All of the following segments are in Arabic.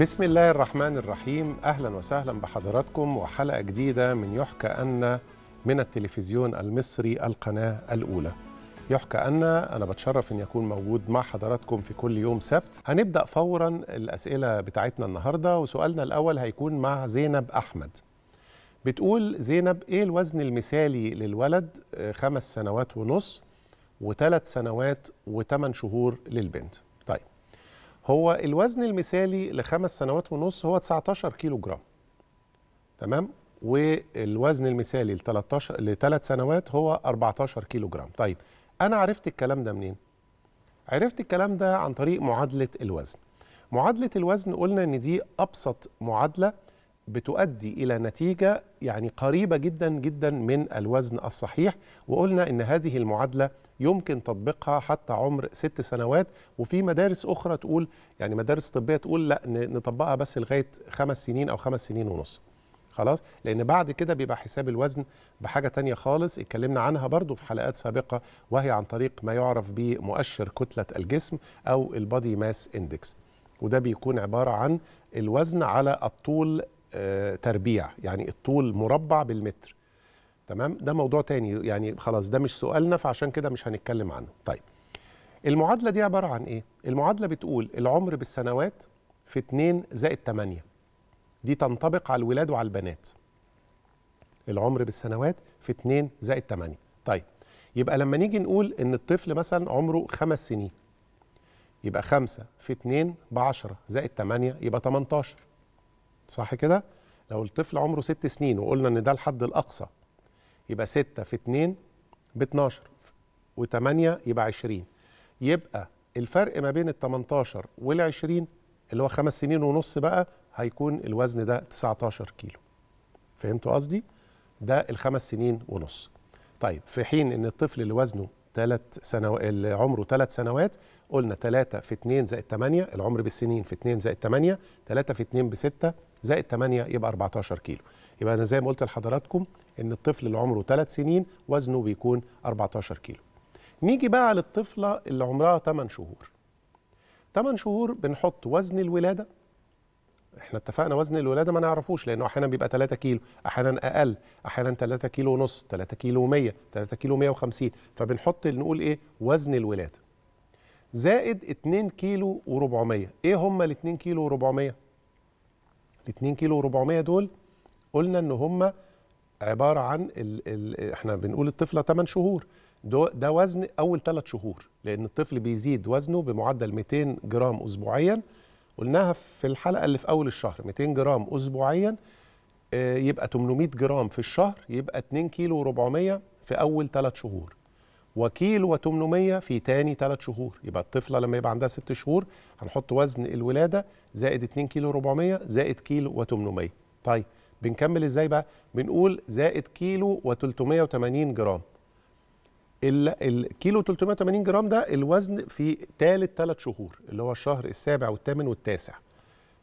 بسم الله الرحمن الرحيم اهلا وسهلا بحضراتكم وحلقه جديده من يحكى ان من التلفزيون المصري القناه الاولى يحكى أن أنا بتشرف أن يكون موجود مع حضراتكم في كل يوم سبت هنبدأ فورا الأسئلة بتاعتنا النهاردة وسؤالنا الأول هيكون مع زينب أحمد بتقول زينب إيه الوزن المثالي للولد آه، خمس سنوات ونص وثلاث سنوات وثمان شهور للبنت هو الوزن المثالي لخمس سنوات ونص هو 19 كيلو جرام تمام والوزن المثالي ل 13 لثلاث سنوات هو 14 كيلو جرام طيب انا عرفت الكلام ده منين عرفت الكلام ده عن طريق معادله الوزن معادله الوزن قلنا ان دي ابسط معادله بتؤدي الى نتيجه يعني قريبه جدا جدا من الوزن الصحيح وقلنا ان هذه المعادله يمكن تطبيقها حتى عمر ست سنوات وفي مدارس اخرى تقول يعني مدارس طبيه تقول لا نطبقها بس لغايه خمس سنين او خمس سنين ونص خلاص لان بعد كده بيبقى حساب الوزن بحاجه تانية خالص اتكلمنا عنها برضو في حلقات سابقه وهي عن طريق ما يعرف بمؤشر كتله الجسم او البادي ماس اندكس وده بيكون عباره عن الوزن على الطول آه، تربيع يعني الطول مربع بالمتر تمام ده موضوع تاني يعني خلاص ده مش سؤالنا فعشان كده مش هنتكلم عنه طيب المعادله دي عباره عن ايه المعادله بتقول العمر بالسنوات في 2 زائد 8 دي تنطبق على الولاد وعلى البنات العمر بالسنوات في 2 زائد 8 طيب يبقى لما نيجي نقول ان الطفل مثلا عمره 5 سنين يبقى 5 في 2 ب 10 زائد 8 يبقى 18 صح كده؟ لو الطفل عمره ست سنين وقلنا ان ده الحد الاقصى يبقى ستة في اتنين ب 12 و8 يبقى 20 يبقى الفرق ما بين ال 18 وال 20 اللي هو خمس سنين ونص بقى هيكون الوزن ده 19 كيلو فهمتوا قصدي؟ ده الخمس سنين ونص طيب في حين ان الطفل اللي وزنه ثلاث سنوات اللي عمره ثلاث سنوات قلنا 3 في 2 زائد 8 العمر بالسنين في 2 زائد 8 3 في 2 ب 6 زائد 8 يبقى 14 كيلو يبقى انا زي ما قلت لحضراتكم ان الطفل اللي عمره 3 سنين وزنه بيكون 14 كيلو نيجي بقى للطفله اللي عمرها 8 شهور 8 شهور بنحط وزن الولاده احنا اتفقنا وزن الولاده ما نعرفوش لانه احيانا بيبقى 3 كيلو احيانا اقل احيانا 3 كيلو ونص 3 كيلو 100 3 كيلو 150 فبنحط نقول ايه وزن الولاده زائد 2 كيلو و400 ايه هما ال 2 كيلو و400 ال 2 كيلو و400 دول قلنا ان هم عباره عن الـ الـ احنا بنقول الطفله 8 شهور ده وزن اول 3 شهور لان الطفل بيزيد وزنه بمعدل 200 جرام اسبوعيا قلناها في الحلقه اللي في اول الشهر 200 جرام اسبوعيا آه، يبقى 800 جرام في الشهر يبقى 2 كيلو و400 في اول 3 شهور وكيلو و800 في تاني ثلاث شهور يبقى الطفله لما يبقى عندها ست شهور هنحط وزن الولاده زائد 2 كيلو 400 زائد كيلو و800 طيب بنكمل ازاي بقى بنقول زائد كيلو و380 جرام الكيلو 380 جرام ده الوزن في تالت ثلاث شهور اللي هو الشهر السابع والثامن والتاسع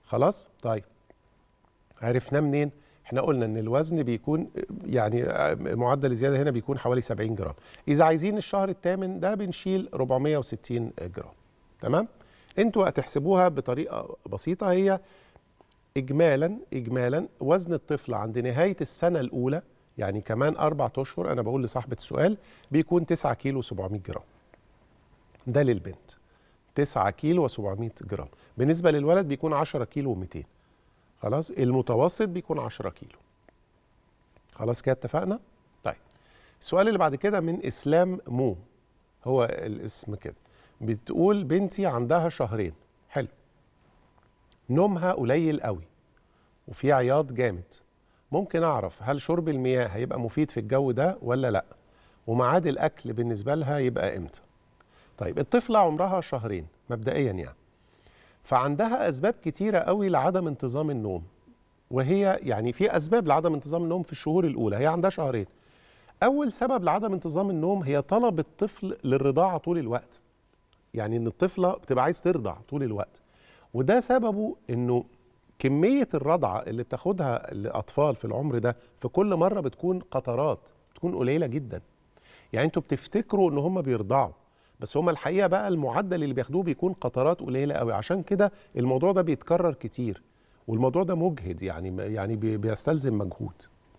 خلاص طيب عرفناه منين احنا قلنا ان الوزن بيكون يعني معدل الزياده هنا بيكون حوالي 70 جرام اذا عايزين الشهر الثامن ده بنشيل 460 جرام تمام انتوا هتحسبوها بطريقه بسيطه هي اجمالا اجمالا وزن الطفل عند نهايه السنه الاولى يعني كمان اربع اشهر انا بقول لصاحبه السؤال بيكون 9 كيلو 700 جرام ده للبنت 9 كيلو و700 جرام بالنسبه للولد بيكون 10 كيلو و200 خلاص المتوسط بيكون 10 كيلو خلاص كده اتفقنا طيب السؤال اللي بعد كده من اسلام مو هو الاسم كده بتقول بنتي عندها شهرين حلو نومها قليل قوي وفي عياض جامد ممكن اعرف هل شرب المياه هيبقى مفيد في الجو ده ولا لا وميعاد الاكل بالنسبه لها يبقى امتى طيب الطفله عمرها شهرين مبدئيا يعني فعندها أسباب كتيرة قوي لعدم انتظام النوم وهي يعني في أسباب لعدم انتظام النوم في الشهور الأولى هي عندها شهرين أول سبب لعدم انتظام النوم هي طلب الطفل للرضاعة طول الوقت يعني إن الطفلة بتبقى عايز ترضع طول الوقت وده سببه إنه كمية الرضعة اللي بتاخدها الأطفال في العمر ده في كل مرة بتكون قطرات بتكون قليلة جدا يعني انتوا بتفتكروا ان هم بيرضعوا بس هم الحقيقه بقى المعدل اللي بياخدوه بيكون قطرات قليله قوي عشان كده الموضوع ده بيتكرر كتير والموضوع ده مجهد يعني يعني بيستلزم مجهود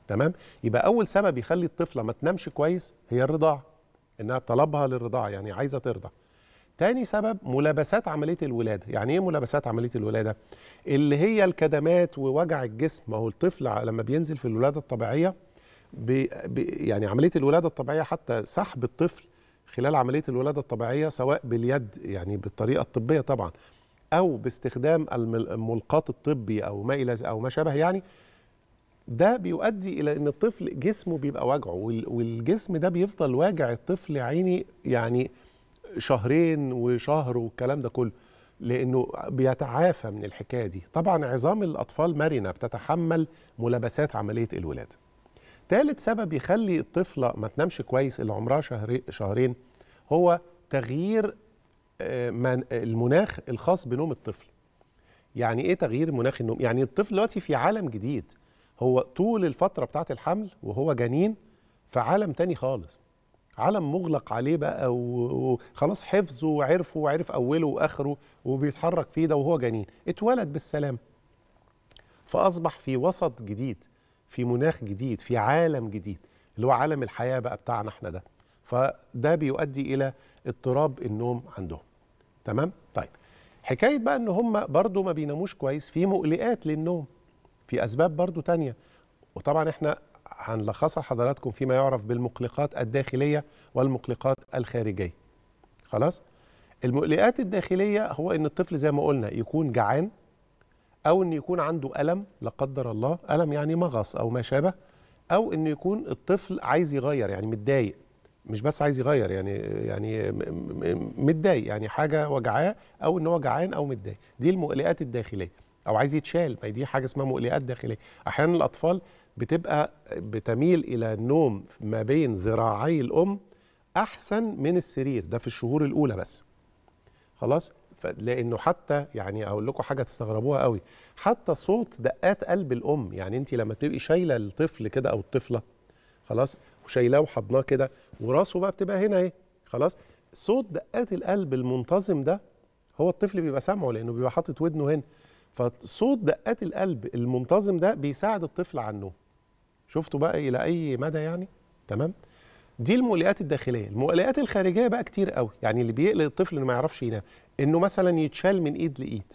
تمام يبقى اول سبب يخلي الطفله ما تنامش كويس هي الرضاعه انها طلبها للرضاعه يعني عايزه ترضع تاني سبب ملابسات عمليه الولاده يعني ايه ملابسات عمليه الولاده اللي هي الكدمات ووجع الجسم ما هو الطفل لما بينزل في الولاده الطبيعيه بي يعني عمليه الولاده الطبيعيه حتى سحب الطفل خلال عمليه الولاده الطبيعيه سواء باليد يعني بالطريقه الطبيه طبعا او باستخدام الملقاط الطبي او ما الى او ما شابه يعني ده بيؤدي الى ان الطفل جسمه بيبقى واجعه والجسم ده بيفضل واجع الطفل عيني يعني شهرين وشهر والكلام ده كله لانه بيتعافى من الحكايه دي طبعا عظام الاطفال مرنه بتتحمل ملابسات عمليه الولاده تالت سبب يخلي الطفلة ما تنامش كويس اللي عمرها شهرين هو تغيير آه، المناخ الخاص بنوم الطفل يعني ايه تغيير مناخ النوم يعني الطفل دلوقتي في عالم جديد هو طول الفتره بتاعه الحمل وهو جنين في عالم تاني خالص عالم مغلق عليه بقى وخلاص حفظه وعرفه وعرف اوله واخره وبيتحرك فيه ده وهو جنين اتولد بالسلام فاصبح في وسط جديد في مناخ جديد في عالم جديد اللي هو عالم الحياه بقى بتاعنا احنا ده فده بيؤدي الى اضطراب النوم عندهم تمام طيب حكايه بقى ان هم برضو ما بيناموش كويس في مقلقات للنوم في اسباب برضو تانية وطبعا احنا هنلخصها لحضراتكم فيما يعرف بالمقلقات الداخليه والمقلقات الخارجيه خلاص المقلقات الداخليه هو ان الطفل زي ما قلنا يكون جعان او ان يكون عنده الم لا قدر الله الم يعني مغص او ما شابه او ان يكون الطفل عايز يغير يعني متضايق مش بس عايز يغير يعني يعني متضايق يعني حاجه وجعاه او ان هو جعان او متضايق دي المقلقات الداخليه او عايز يتشال ما دي حاجه اسمها مقلقات داخليه احيانا الاطفال بتبقى بتميل الى النوم ما بين ذراعي الام احسن من السرير ده في الشهور الاولى بس خلاص لانه حتى يعني اقول لكم حاجه تستغربوها قوي حتى صوت دقات قلب الام يعني انت لما تبقي شايله الطفل كده او الطفله خلاص وشايلاه وحضناه كده وراسه بقى بتبقى هنا اهي خلاص صوت دقات القلب المنتظم ده هو الطفل بيبقى سامعه لانه بيبقى حاطط ودنه هنا فصوت دقات القلب المنتظم ده بيساعد الطفل على النوم شفتوا بقى الى اي مدى يعني تمام دي المقلقات الداخليه المقلقات الخارجيه بقى كتير قوي يعني اللي بيقلق الطفل انه ما يعرفش ينام انه مثلا يتشال من ايد لايد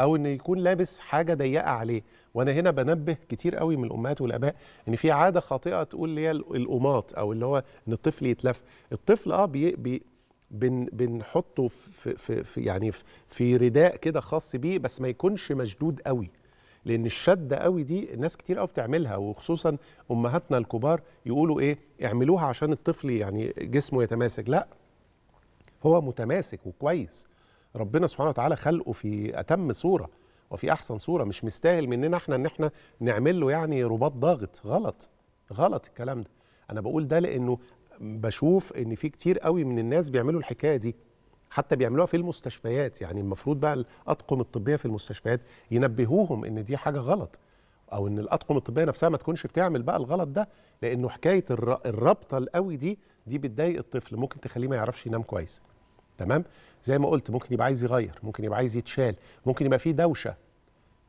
او انه يكون لابس حاجه ضيقه عليه وانا هنا بنبه كتير قوي من الامهات والاباء ان في عاده خاطئه تقول اللي هي القماط او اللي هو ان الطفل يتلف الطفل اه بي بي بن بنحطه في, في, في يعني في رداء كده خاص بيه بس ما يكونش مشدود قوي لان الشده قوي دي ناس كتير قوي بتعملها وخصوصا امهاتنا الكبار يقولوا ايه اعملوها عشان الطفل يعني جسمه يتماسك لا هو متماسك وكويس ربنا سبحانه وتعالى خلقه في أتم صورة وفي أحسن صورة مش مستاهل مننا احنا إن احنا نعمل له يعني رباط ضاغط غلط غلط الكلام ده أنا بقول ده لأنه بشوف إن في كتير قوي من الناس بيعملوا الحكاية دي حتى بيعملوها في المستشفيات يعني المفروض بقى الأطقم الطبية في المستشفيات ينبهوهم إن دي حاجة غلط او ان الاطقم الطبيه نفسها ما تكونش بتعمل بقى الغلط ده لانه حكايه الرابطه القوي دي دي بتضايق الطفل ممكن تخليه ما يعرفش ينام كويس تمام زي ما قلت ممكن يبقى عايز يغير ممكن يبقى عايز يتشال ممكن يبقى فيه دوشه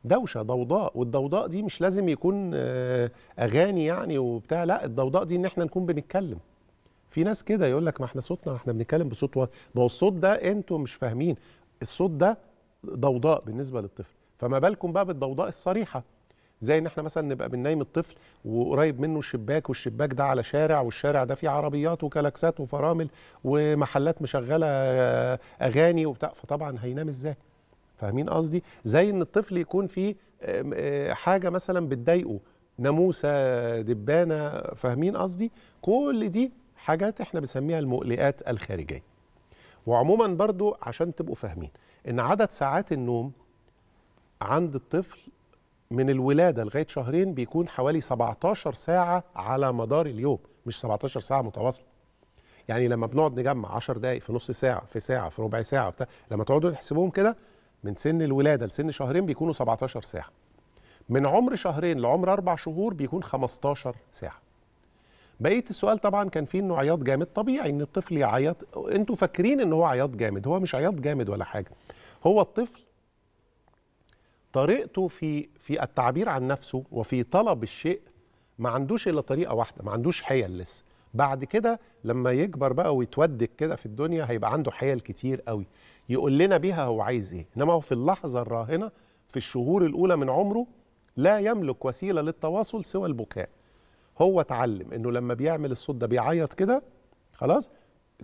دوشه ضوضاء والضوضاء دي مش لازم يكون آه، اغاني يعني وبتاع لا الضوضاء دي ان احنا نكون بنتكلم في ناس كده يقول لك ما احنا صوتنا احنا بنتكلم بصوت واطي ما هو الصوت ده انتم مش فاهمين الصوت ده ضوضاء بالنسبه للطفل فما بالكم بقى بالضوضاء الصريحه زي ان احنا مثلا نبقى بننيم الطفل وقريب منه شباك والشباك ده على شارع والشارع ده فيه عربيات وكلاكسات وفرامل ومحلات مشغله آه، اغاني وبتاع فطبعا هينام ازاي فاهمين قصدي زي ان الطفل يكون فيه آه، حاجه مثلا بتضايقه ناموسه دبانه فاهمين قصدي كل دي حاجات احنا بنسميها المقلقات الخارجيه وعموما برضو عشان تبقوا فاهمين ان عدد ساعات النوم عند الطفل من الولاده لغايه شهرين بيكون حوالي 17 ساعه على مدار اليوم مش 17 ساعه متواصله يعني لما بنقعد نجمع 10 دقائق في نص ساعه في ساعه في ربع ساعه بتاع لما تقعدوا تحسبوهم كده من سن الولاده لسن شهرين بيكونوا 17 ساعه من عمر شهرين لعمر اربع شهور بيكون 15 ساعه بقيه السؤال طبعا كان فيه انه عياط جامد طبيعي ان الطفل يعيط انتوا فاكرين ان هو عياط جامد هو مش عياط جامد ولا حاجه هو الطفل طريقته في في التعبير عن نفسه وفي طلب الشيء ما عندوش الا طريقه واحده ما عندوش حيل لسه بعد كده لما يكبر بقى ويتودك كده في الدنيا هيبقى عنده حيل كتير قوي يقول لنا بيها هو عايز ايه انما هو في اللحظه الراهنه في الشهور الاولى من عمره لا يملك وسيله للتواصل سوى البكاء هو اتعلم انه لما بيعمل الصوت ده بيعيط كده خلاص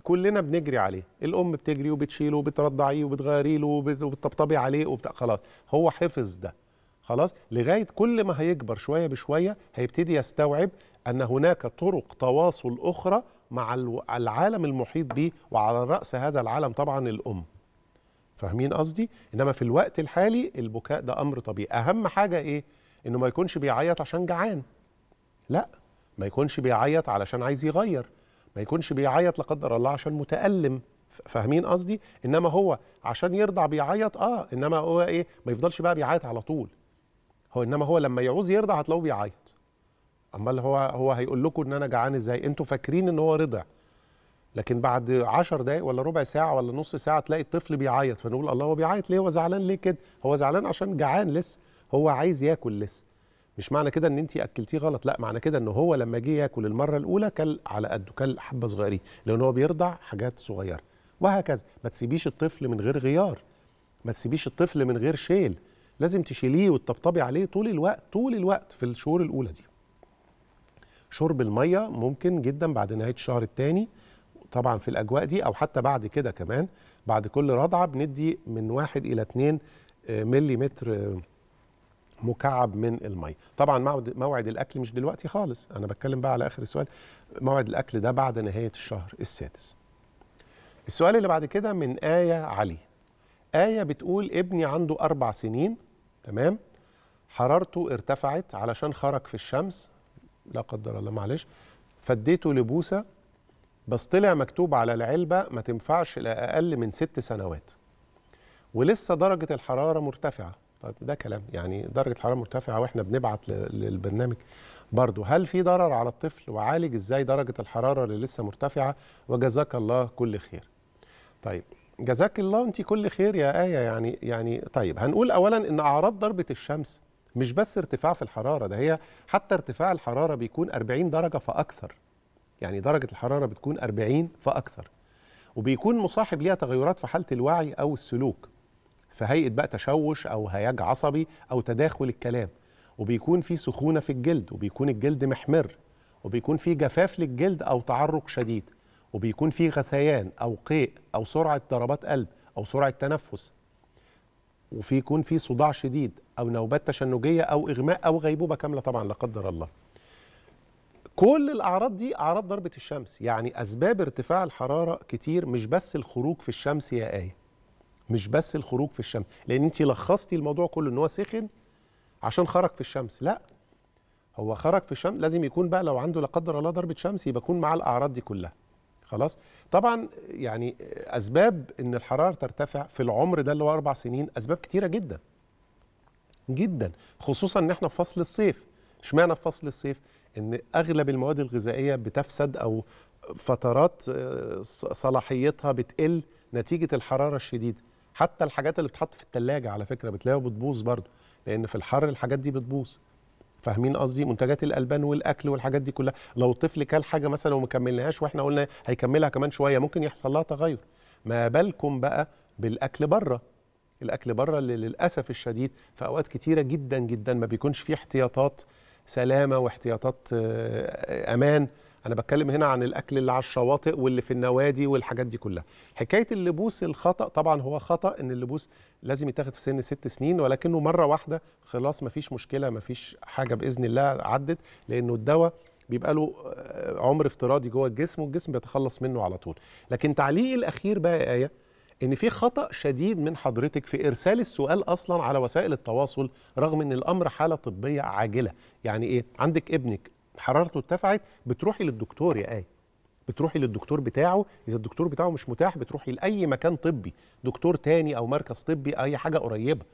كلنا بنجري عليه الام بتجري وبتشيله وبترضعيه وبتغيري له وبتطبطبي عليه وبتاع خلاص هو حفظ ده خلاص لغايه كل ما هيكبر شويه بشويه هيبتدي يستوعب ان هناك طرق تواصل اخرى مع العالم المحيط به وعلى راس هذا العالم طبعا الام فاهمين قصدي انما في الوقت الحالي البكاء ده امر طبيعي اهم حاجه ايه انه ما يكونش بيعيط عشان جعان لا ما يكونش بيعيط علشان عايز يغير ما يكونش بيعيط لا قدر الله عشان متألم فاهمين قصدي انما هو عشان يرضع بيعيط اه انما هو ايه ما يفضلش بقى بيعيط على طول هو انما هو لما يعوز يرضع هتلاقوه بيعيط امال هو هو هيقول لكم ان انا جعان ازاي انتوا فاكرين ان هو رضع لكن بعد عشر دقايق ولا ربع ساعة ولا نص ساعة تلاقي الطفل بيعيط فنقول الله هو بيعيط ليه هو زعلان ليه كده هو زعلان عشان جعان لسه هو عايز ياكل لسه مش معنى كده ان انت اكلتيه غلط لا معنى كده ان هو لما جه ياكل المره الاولى كل على قده كل حبه صغيرين لان هو بيرضع حاجات صغيره وهكذا ما تسيبيش الطفل من غير غيار ما تسيبيش الطفل من غير شيل لازم تشيليه وتطبطبي عليه طول الوقت طول الوقت في الشهور الاولى دي شرب الميه ممكن جدا بعد نهايه الشهر الثاني طبعا في الاجواء دي او حتى بعد كده كمان بعد كل رضعه بندي من واحد الى 2 آه، ملي متر آه، مكعب من المي طبعا موعد الاكل مش دلوقتي خالص انا بتكلم بقى على اخر السؤال موعد الاكل ده بعد نهايه الشهر السادس السؤال اللي بعد كده من ايه علي ايه بتقول ابني عنده اربع سنين تمام حرارته ارتفعت علشان خرج في الشمس لا قدر الله معلش فديته لبوسه بس طلع مكتوب على العلبه ما تنفعش لاقل من ست سنوات ولسه درجه الحراره مرتفعه طيب ده كلام يعني درجه الحراره مرتفعه واحنا بنبعت للبرنامج برضه هل في ضرر على الطفل وعالج ازاي درجه الحراره اللي لسه مرتفعه وجزاك الله كل خير طيب جزاك الله انت كل خير يا ايه يعني يعني طيب هنقول اولا ان اعراض ضربه الشمس مش بس ارتفاع في الحراره ده هي حتى ارتفاع الحراره بيكون 40 درجه فاكثر يعني درجه الحراره بتكون 40 فاكثر وبيكون مصاحب ليها تغيرات في حاله الوعي او السلوك في هيئه بقى تشوش او هياج عصبي او تداخل الكلام وبيكون في سخونه في الجلد وبيكون الجلد محمر وبيكون في جفاف للجلد او تعرق شديد وبيكون في غثيان او قيء او سرعه ضربات قلب او سرعه تنفس وفي يكون في صداع شديد او نوبات تشنجيه او اغماء او غيبوبه كامله طبعا لا قدر الله كل الاعراض دي اعراض ضربه الشمس يعني اسباب ارتفاع الحراره كتير مش بس الخروج في الشمس يا ايه مش بس الخروج في الشمس لان انت لخصتي الموضوع كله ان هو سخن عشان خرج في الشمس لا هو خرج في الشمس لازم يكون بقى لو عنده لا قدر الله ضربه شمس يبقى يكون معاه الاعراض دي كلها خلاص طبعا يعني اسباب ان الحراره ترتفع في العمر ده اللي هو اربع سنين اسباب كتيره جدا جدا خصوصا ان احنا في فصل الصيف اشمعنى في فصل الصيف ان اغلب المواد الغذائيه بتفسد او فترات آه، صلاحيتها بتقل نتيجه الحراره الشديده حتى الحاجات اللي بتتحط في التلاجة على فكره بتلاقيها بتبوظ برضو لان في الحر الحاجات دي بتبوظ فاهمين قصدي منتجات الالبان والاكل والحاجات دي كلها لو الطفل كل حاجه مثلا وما كملناهاش واحنا قلنا هيكملها كمان شويه ممكن يحصل لها تغير ما بالكم بقى بالاكل بره الاكل بره اللي للاسف الشديد في اوقات كتيره جدا جدا ما بيكونش فيه احتياطات سلامه واحتياطات آه، آه، امان انا بتكلم هنا عن الاكل اللي على الشواطئ واللي في النوادي والحاجات دي كلها حكايه اللبوس الخطا طبعا هو خطا ان اللبوس لازم يتاخد في سن ست سنين ولكنه مره واحده خلاص مفيش مشكله مفيش حاجه باذن الله عدت لانه الدواء بيبقى له آه، عمر افتراضي جوه الجسم والجسم بيتخلص منه على طول لكن تعليقي الاخير بقى يا ايه ان في خطا شديد من حضرتك في ارسال السؤال اصلا على وسائل التواصل رغم ان الامر حاله طبيه عاجله يعني ايه عندك ابنك حرارته ارتفعت بتروحي للدكتور يا آية بتروحي للدكتور بتاعه اذا الدكتور بتاعه مش متاح بتروحي لاي مكان طبي دكتور تاني او مركز طبي اي حاجه قريبه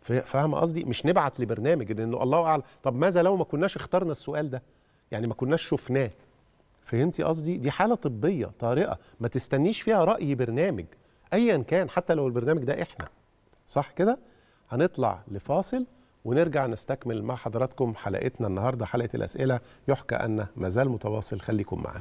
فاهمه قصدي مش نبعت لبرنامج لانه الله اعلم طب ماذا لو ما كناش اخترنا السؤال ده يعني ما كناش شفناه فهمتي قصدي دي حاله طبيه طارئه ما تستنيش فيها راي برنامج ايا كان حتى لو البرنامج ده احنا صح كده هنطلع لفاصل ونرجع نستكمل مع حضراتكم حلقتنا النهارده حلقه الاسئله يحكى ان مازال متواصل خليكم معنا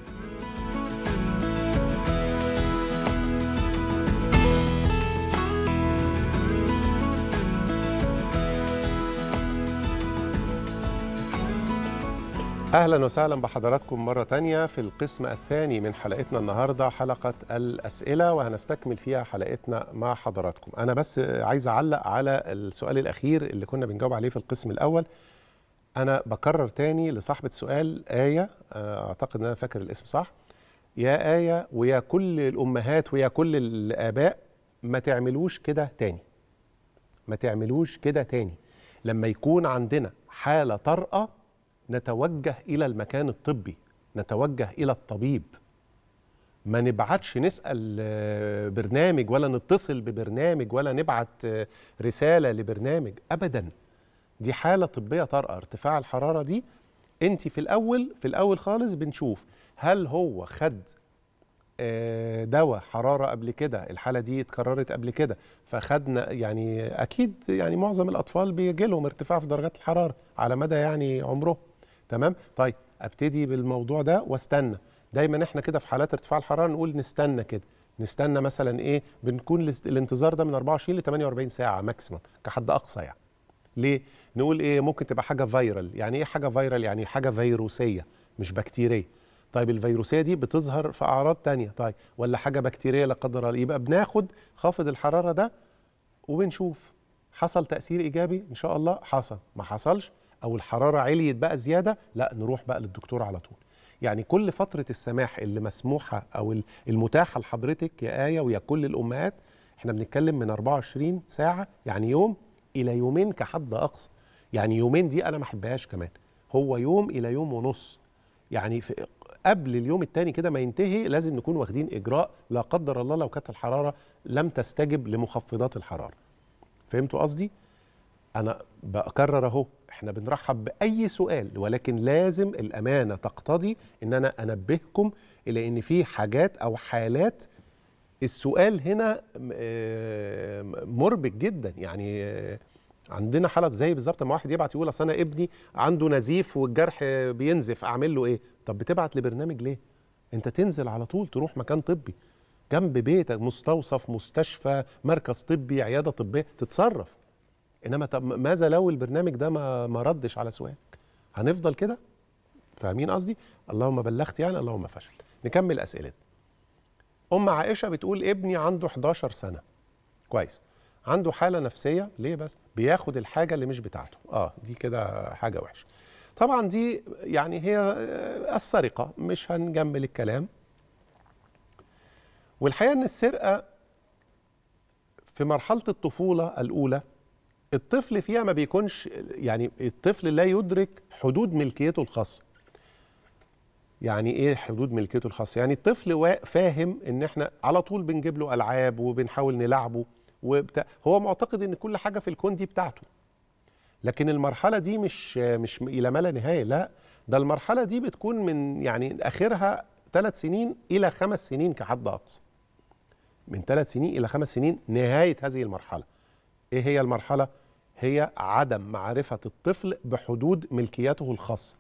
أهلا وسهلا بحضراتكم مرة تانية في القسم الثاني من حلقتنا النهاردة حلقة الأسئلة وهنستكمل فيها حلقتنا مع حضراتكم أنا بس عايز أعلق على السؤال الأخير اللي كنا بنجاوب عليه في القسم الأول أنا بكرر تاني لصاحبة سؤال آية آه، أعتقد أن أنا فاكر الاسم صح يا آية ويا كل الأمهات ويا كل الآباء ما تعملوش كده تاني ما تعملوش كده تاني لما يكون عندنا حالة طارئة نتوجه الى المكان الطبي نتوجه الى الطبيب ما نبعتش نسال آه، برنامج ولا نتصل ببرنامج ولا نبعت آه، رساله لبرنامج ابدا دي حاله طبيه طارئه ارتفاع الحراره دي انت في الاول في الاول خالص بنشوف هل هو خد آه، دواء حراره قبل كده الحاله دي اتكررت قبل كده فخدنا يعني اكيد يعني معظم الاطفال بيجي لهم ارتفاع في درجات الحراره على مدى يعني عمره تمام طيب ابتدي بالموضوع ده واستنى دايما احنا كده في حالات ارتفاع الحراره نقول نستنى كده نستنى مثلا ايه بنكون الانتظار ده من 24 ل 48 ساعه ماكسيموم كحد اقصى يعني ليه نقول ايه ممكن تبقى حاجه فايرال يعني ايه حاجه فايرال يعني حاجه فيروسيه مش بكتيريه طيب الفيروسيه دي بتظهر في اعراض تانية طيب ولا حاجه بكتيريه لا قدر الله يبقى بناخد خافض الحراره ده وبنشوف حصل تاثير ايجابي ان شاء الله حصل ما حصلش او الحراره عليت بقى زياده لا نروح بقى للدكتور على طول يعني كل فتره السماح اللي مسموحه او المتاحه لحضرتك يا ايه ويا كل الامهات احنا بنتكلم من 24 ساعه يعني يوم الى يومين كحد اقصى يعني يومين دي انا ما احبهاش كمان هو يوم الى يوم ونص يعني في قبل اليوم الثاني كده ما ينتهي لازم نكون واخدين اجراء لا قدر الله لو كانت الحراره لم تستجب لمخفضات الحراره فهمتوا قصدي انا بكرر اهو احنا بنرحب باي سؤال ولكن لازم الامانه تقتضي ان انا انبهكم الى ان في حاجات او حالات السؤال هنا آه، مربك جدا يعني آه، عندنا حالات زي بالظبط لما واحد يبعت يقول اصل انا ابني عنده نزيف والجرح بينزف اعمل له ايه؟ طب بتبعت لبرنامج ليه؟ انت تنزل على طول تروح مكان طبي جنب بيتك مستوصف مستشفى مركز طبي عياده طبيه تتصرف انما طب ماذا لو البرنامج ده ما, ما ردش على سؤال هنفضل كده فاهمين قصدي اللهم بلغت يعني اللهم فشل نكمل اسئله ام عائشه بتقول ابني عنده 11 سنه كويس عنده حاله نفسيه ليه بس بياخد الحاجه اللي مش بتاعته اه دي كده حاجه وحشه طبعا دي يعني هي السرقه مش هنجمل الكلام والحقيقه ان السرقه في مرحله الطفوله الاولى الطفل فيها ما بيكونش يعني الطفل لا يدرك حدود ملكيته الخاصه يعني ايه حدود ملكيته الخاصه يعني الطفل فاهم ان احنا على طول بنجيب له العاب وبنحاول نلعبه وبتا... هو معتقد ان كل حاجه في الكون دي بتاعته لكن المرحله دي مش مش الى ما لا نهايه لا ده المرحله دي بتكون من يعني اخرها ثلاث سنين الى خمس سنين كحد اقصى من ثلاث سنين الى خمس سنين نهايه هذه المرحله ايه هي المرحله هي عدم معرفة الطفل بحدود ملكيته الخاصة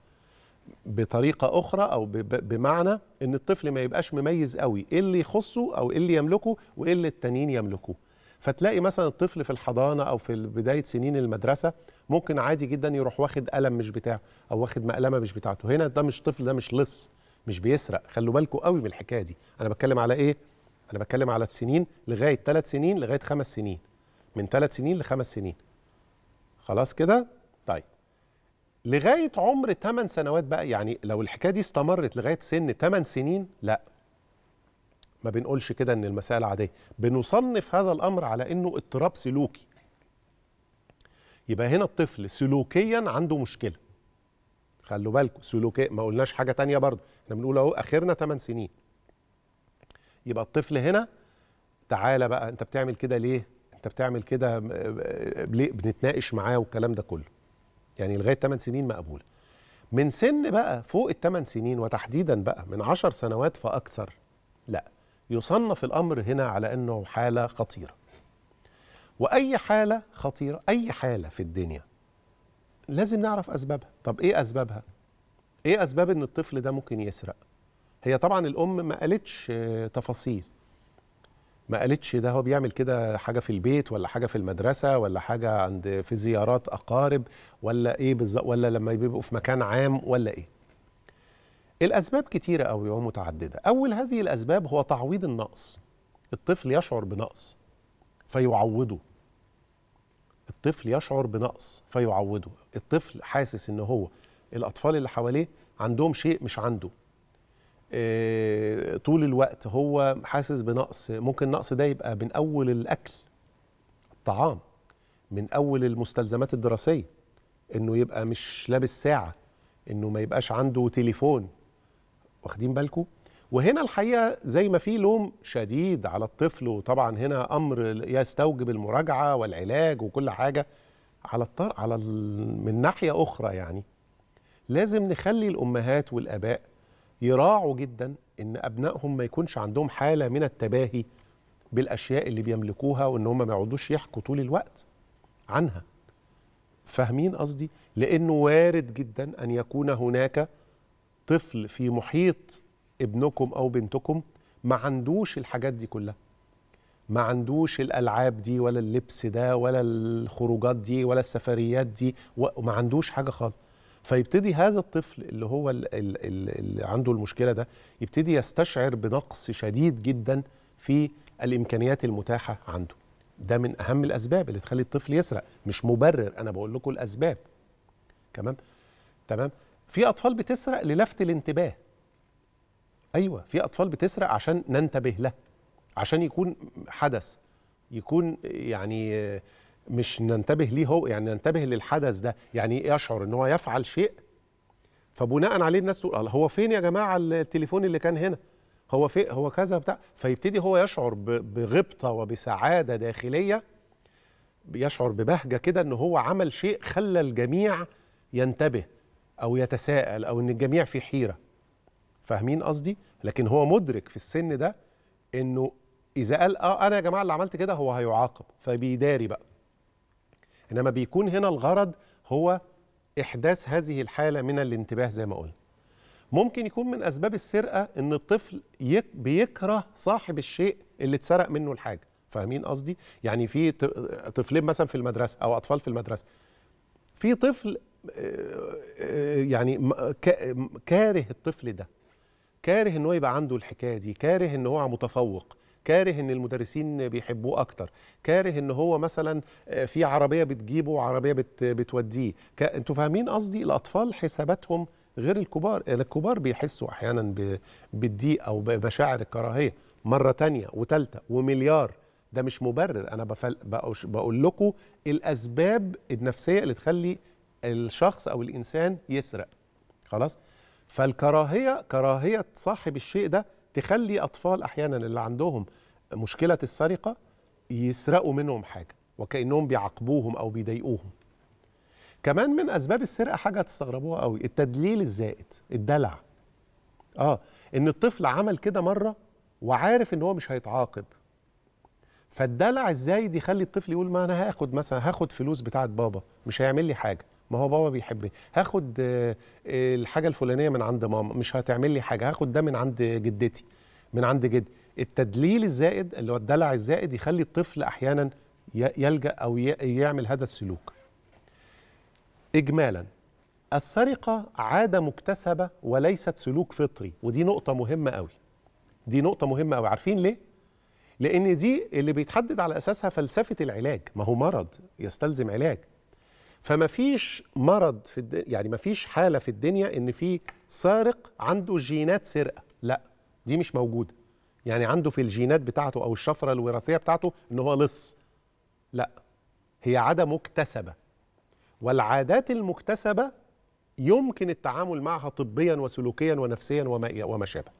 بطريقة أخرى أو بمعنى أن الطفل ما يبقاش مميز قوي إيه اللي يخصه أو إيه اللي يملكه وإيه اللي التانيين يملكوه فتلاقي مثلا الطفل في الحضانة أو في بداية سنين المدرسة ممكن عادي جدا يروح واخد قلم مش بتاعه أو واخد مقلمة مش بتاعته هنا ده مش طفل ده مش لص مش بيسرق خلوا بالكم قوي من الحكاية دي أنا بتكلم على إيه؟ أنا بتكلم على السنين لغاية ثلاث سنين لغاية خمس سنين من ثلاث سنين لخمس سنين خلاص كده طيب لغايه عمر 8 سنوات بقى يعني لو الحكايه دي استمرت لغايه سن 8 سنين لا ما بنقولش كده ان المساله عاديه بنصنف هذا الامر على انه اضطراب سلوكي يبقى هنا الطفل سلوكيا عنده مشكله خلوا بالكم سلوكيا ما قلناش حاجه تانية برضه احنا بنقول اهو اخرنا 8 سنين يبقى الطفل هنا تعالى بقى انت بتعمل كده ليه انت بتعمل كده ليه بنتناقش معاه والكلام ده كله يعني لغايه 8 سنين مقبوله من سن بقى فوق ال 8 سنين وتحديدا بقى من 10 سنوات فاكثر لا يصنف الامر هنا على انه حاله خطيره واي حاله خطيره اي حاله في الدنيا لازم نعرف اسبابها طب ايه اسبابها ايه اسباب ان الطفل ده ممكن يسرق هي طبعا الام ما قالتش آه، تفاصيل ما قالتش ده هو بيعمل كده حاجه في البيت ولا حاجه في المدرسه ولا حاجه عند في زيارات اقارب ولا ايه بالظبط ولا لما بيبقوا في مكان عام ولا ايه الاسباب كتيره قوي ومتعدده اول هذه الاسباب هو تعويض النقص الطفل يشعر بنقص فيعوضه الطفل يشعر بنقص فيعوضه الطفل حاسس ان هو الاطفال اللي حواليه عندهم شيء مش عنده آه، طول الوقت هو حاسس بنقص ممكن النقص ده يبقى من اول الاكل الطعام من اول المستلزمات الدراسيه انه يبقى مش لابس ساعه انه ما يبقاش عنده تليفون واخدين بالكم وهنا الحقيقه زي ما في لوم شديد على الطفل وطبعا هنا امر يستوجب المراجعه والعلاج وكل حاجه على الطر على من ناحيه اخرى يعني لازم نخلي الامهات والاباء يراعوا جدا ان ابنائهم ما يكونش عندهم حاله من التباهي بالاشياء اللي بيملكوها وان هم ما يقعدوش يحكوا طول الوقت عنها فاهمين قصدي لانه وارد جدا ان يكون هناك طفل في محيط ابنكم او بنتكم ما عندوش الحاجات دي كلها ما عندوش الالعاب دي ولا اللبس ده ولا الخروجات دي ولا السفريات دي وما عندوش حاجه خالص فيبتدي هذا الطفل اللي هو اللي عنده المشكله ده يبتدي يستشعر بنقص شديد جدا في الامكانيات المتاحه عنده ده من اهم الاسباب اللي تخلي الطفل يسرق مش مبرر انا بقول لكم الاسباب تمام تمام في اطفال بتسرق للفت الانتباه ايوه في اطفال بتسرق عشان ننتبه لها عشان يكون حدث يكون يعني مش ننتبه ليه هو يعني ننتبه للحدث ده يعني إيه يشعر ان هو يفعل شيء فبناء عليه الناس تقول هو فين يا جماعه التليفون اللي كان هنا هو فين هو كذا بتاع فيبتدي هو يشعر بغبطه وبسعاده داخليه يشعر ببهجه كده ان هو عمل شيء خلى الجميع ينتبه او يتساءل او ان الجميع في حيره فاهمين قصدي لكن هو مدرك في السن ده انه اذا قال اه انا يا جماعه اللي عملت كده هو هيعاقب فبيداري بقى انما بيكون هنا الغرض هو احداث هذه الحاله من الانتباه زي ما قلنا ممكن يكون من اسباب السرقه ان الطفل يك بيكره صاحب الشيء اللي اتسرق منه الحاجه فاهمين قصدي يعني في طفلين مثلا في المدرسه او اطفال في المدرسه في طفل آه، آه، يعني كاره الطفل ده كاره ان هو يبقى عنده الحكايه دي كاره ان هو متفوق كاره ان المدرسين بيحبوه اكتر كاره ان هو مثلا آه، في عربيه بتجيبه وعربيه بت بتوديه ك... انتوا فاهمين قصدي الاطفال حساباتهم غير الكبار الكبار بيحسوا احيانا ب... بالضيق او بمشاعر الكراهيه مره تانية وثالثه ومليار ده مش مبرر انا بفل... بقوش... بقول لكم الاسباب النفسيه اللي تخلي الشخص او الانسان يسرق خلاص فالكراهيه كراهيه صاحب الشيء ده تخلي أطفال أحيانا اللي عندهم مشكلة السرقة يسرقوا منهم حاجة وكأنهم بيعاقبوهم أو بيضايقوهم كمان من أسباب السرقة حاجة هتستغربوها قوي التدليل الزائد الدلع آه إن الطفل عمل كده مرة وعارف إن هو مش هيتعاقب فالدلع الزايد يخلي الطفل يقول ما أنا هاخد مثلا هاخد فلوس بتاعة بابا مش هيعمل لي حاجة ما هو بابا بيحبني هاخد آه، الحاجه الفلانيه من عند ماما مش هتعمل لي حاجه هاخد ده من عند جدتي من عند جدي التدليل الزائد اللي هو الدلع الزائد يخلي الطفل احيانا يلجا او يعمل هذا السلوك اجمالا السرقه عاده مكتسبه وليست سلوك فطري ودي نقطه مهمه قوي دي نقطه مهمه قوي عارفين ليه لان دي اللي بيتحدد على اساسها فلسفه العلاج ما هو مرض يستلزم علاج فما فيش مرض في الدنيا يعني ما فيش حاله في الدنيا ان في سارق عنده جينات سرقه لا دي مش موجوده يعني عنده في الجينات بتاعته او الشفره الوراثيه بتاعته ان هو لص لا هي عاده مكتسبه والعادات المكتسبه يمكن التعامل معها طبيا وسلوكيا ونفسيا وما وما شابه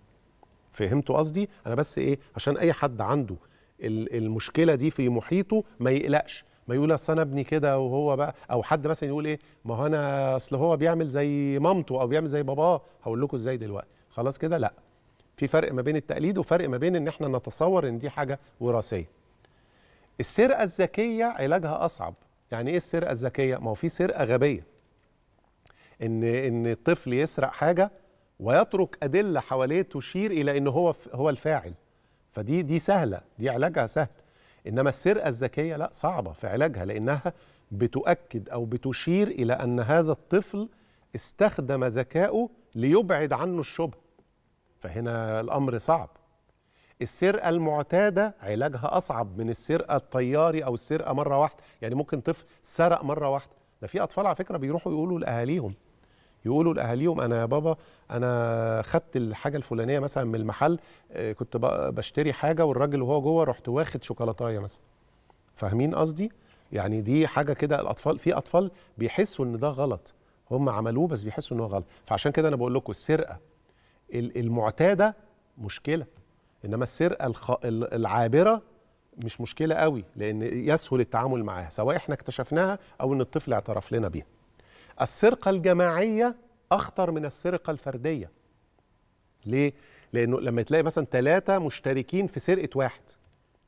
فهمتوا قصدي انا بس ايه عشان اي حد عنده المشكله دي في محيطه ما يقلقش ما يقول اصل انا ابني كده وهو بقى او حد مثلا يقول ايه ما هو انا اصل هو بيعمل زي مامته او بيعمل زي باباه هقول لكم ازاي دلوقتي خلاص كده لا في فرق ما بين التقليد وفرق ما بين ان احنا نتصور ان دي حاجه وراثيه السرقه الذكيه علاجها اصعب يعني ايه السرقه الذكيه ما هو في سرقه غبيه ان ان الطفل يسرق حاجه ويترك ادله حواليه تشير الى ان هو هو الفاعل فدي دي سهله دي علاجها سهل انما السرقه الذكيه لا صعبه في علاجها لانها بتؤكد او بتشير الى ان هذا الطفل استخدم ذكائه ليبعد عنه الشبهه فهنا الامر صعب السرقه المعتاده علاجها اصعب من السرقه الطياري او السرقه مره واحده يعني ممكن طفل سرق مره واحده ده في اطفال على فكره بيروحوا يقولوا لاهاليهم يقولوا لاهاليهم انا يا بابا انا خدت الحاجه الفلانيه مثلا من المحل آه، كنت بشتري حاجه والراجل وهو جوه رحت واخد شوكولاتايه مثلا فاهمين قصدي يعني دي حاجه كده الاطفال في اطفال بيحسوا ان ده غلط هم عملوه بس بيحسوا ان هو غلط فعشان كده انا بقول لكم السرقه المعتاده مشكله انما السرقه العابره مش مشكله قوي لان يسهل التعامل معاها سواء احنا اكتشفناها او ان الطفل اعترف لنا بيها السرقة الجماعية أخطر من السرقة الفردية ليه؟ لأنه لما تلاقي مثلا ثلاثة مشتركين في سرقة واحد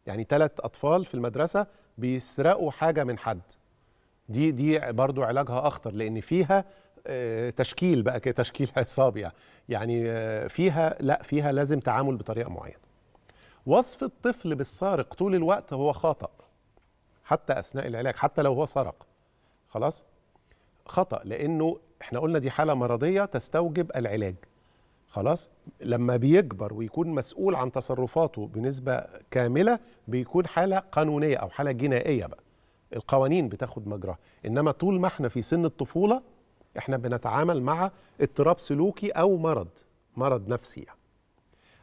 يعني ثلاث أطفال في المدرسة بيسرقوا حاجة من حد دي دي برضو علاجها أخطر لأن فيها آه، تشكيل بقى كده تشكيل عصابي يعني, يعني، آه، فيها لا فيها لازم تعامل بطريقه معينه. وصف الطفل بالسارق طول الوقت هو خطأ حتى اثناء العلاج حتى لو هو سرق خلاص خطا لانه احنا قلنا دي حاله مرضيه تستوجب العلاج خلاص لما بيكبر ويكون مسؤول عن تصرفاته بنسبه كامله بيكون حاله قانونيه او حاله جنائيه بقى القوانين بتاخد مجراها انما طول ما احنا في سن الطفوله احنا بنتعامل مع اضطراب سلوكي او مرض مرض نفسي يعني.